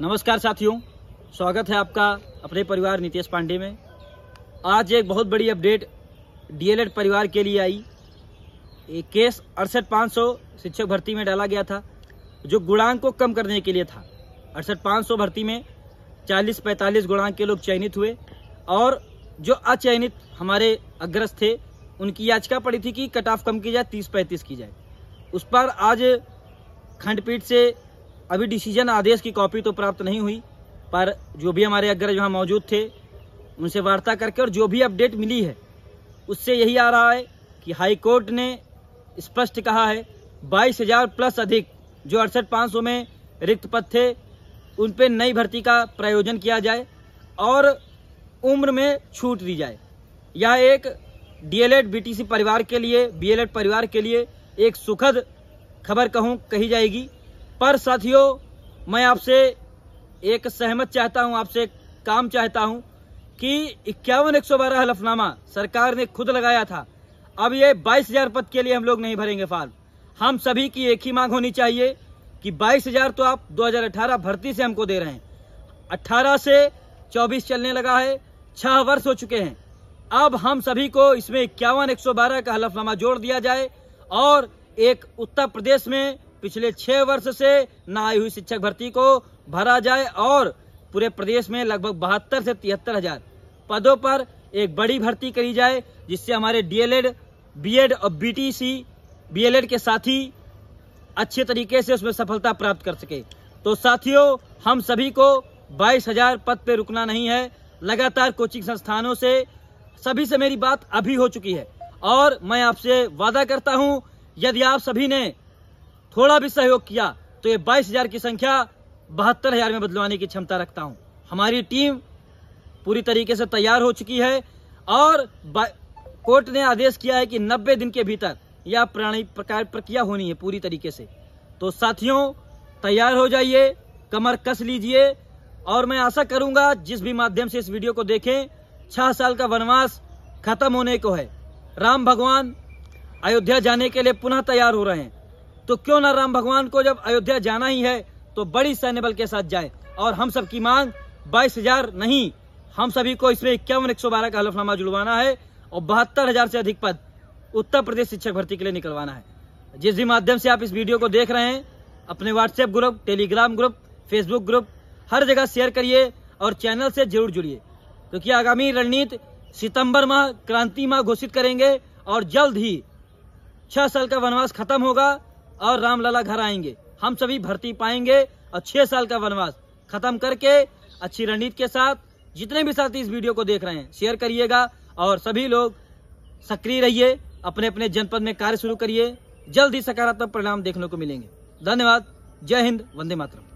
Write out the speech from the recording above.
नमस्कार साथियों स्वागत है आपका अपने परिवार नितेश पांडे में आज एक बहुत बड़ी अपडेट डीएलएड परिवार के लिए आई एक केस अड़सठ पाँच सौ शिक्षक भर्ती में डाला गया था जो गुणांक को कम करने के लिए था अड़सठ पाँच सौ भर्ती में चालीस पैंतालीस गुणांक के लोग चयनित हुए और जो अचयनित हमारे अग्रस्त थे उनकी याचिका पड़ी थी कि कट ऑफ कम की जाए तीस पैंतीस की जाए उस पर आज खंडपीठ से अभी डिसीजन आदेश की कॉपी तो प्राप्त नहीं हुई पर जो भी हमारे अग्रज वहाँ मौजूद थे उनसे वार्ता करके और जो भी अपडेट मिली है उससे यही आ रहा है कि हाई कोर्ट ने स्पष्ट कहा है बाईस हजार प्लस अधिक जो अड़सठ पाँच सौ में रिक्त पद थे उन पर नई भर्ती का प्रायोजन किया जाए और उम्र में छूट दी जाए यह एक डीएलएड बीटीसी परिवार के लिए बीएलएड परिवार के लिए एक सुखद खबर कहूँ कही जाएगी पर साथियों मैं आपसे एक सहमत चाहता हूं आपसे काम चाहता हूं कि इक्यावन एक सौ बारह हलफनामा सरकार ने खुद लगाया था अब ये बाईस हजार पद के लिए हम लोग नहीं भरेंगे फार्म हम सभी की एक ही मांग होनी चाहिए कि बाईस हजार तो आप 2018 भर्ती से हमको दे रहे हैं 18 से 24 चलने लगा है छह वर्ष हो चुके हैं अब हम सभी को इसमें इक्यावन एक का हलफनामा जोड़ दिया जाए और एक उत्तर प्रदेश में पिछले छह वर्ष से न आई हुई शिक्षक भर्ती को भरा जाए और पूरे प्रदेश में लगभग बहत्तर से तिहत्तर हजार पदों पर एक बड़ी भर्ती करी जाए जिससे हमारे डीएलएड बीएड और बीटीसी बीएलएड के साथी अच्छे तरीके से उसमें सफलता प्राप्त कर सके तो साथियों हम सभी को बाईस हजार पद पे रुकना नहीं है लगातार कोचिंग संस्थानों से सभी से मेरी बात अभी हो चुकी है और मैं आपसे वादा करता हूं यदि आप सभी ने थोड़ा भी सहयोग किया तो ये बाईस हजार की संख्या बहत्तर हजार में बदलवाने की क्षमता रखता हूं हमारी टीम पूरी तरीके से तैयार हो चुकी है और कोर्ट ने आदेश किया है कि 90 दिन के भीतर यह प्राणी प्रकार प्रक्रिया होनी है पूरी तरीके से तो साथियों तैयार हो जाइए कमर कस लीजिए और मैं आशा करूंगा जिस भी माध्यम से इस वीडियो को देखें छह साल का वनवास खत्म होने को है राम भगवान अयोध्या जाने के लिए पुनः तैयार हो रहे हैं तो क्यों ना राम भगवान को जब अयोध्या जाना ही है तो बड़ी सैन्य बल के साथ जाए और हम सब की मांग बाईस हजार नहीं हम सभी को इसमें इक्यावन एक सौ बारह का हलफनामा जुड़वाना है और बहत्तर हजार से अधिक पद उत्तर प्रदेश शिक्षक भर्ती के लिए निकलवाना है जिस भी माध्यम से आप इस वीडियो को देख रहे हैं अपने WhatsApp group Telegram group Facebook group हर जगह शेयर करिए और चैनल से जरूर जुड़िए क्योंकि आगामी रणनीति सितंबर माह क्रांति माह घोषित करेंगे और जल्द ही छह साल का वनवास खत्म होगा और रामलला घर आएंगे हम सभी भर्ती पाएंगे और छह साल का वनवास खत्म करके अच्छी रणनीति के साथ जितने भी साथी इस वीडियो को देख रहे हैं शेयर करिएगा और सभी लोग सक्रिय रहिए अपने अपने जनपद में कार्य शुरू करिए जल्द ही सकारात्मक परिणाम देखने को मिलेंगे धन्यवाद जय हिंद वंदे मातरम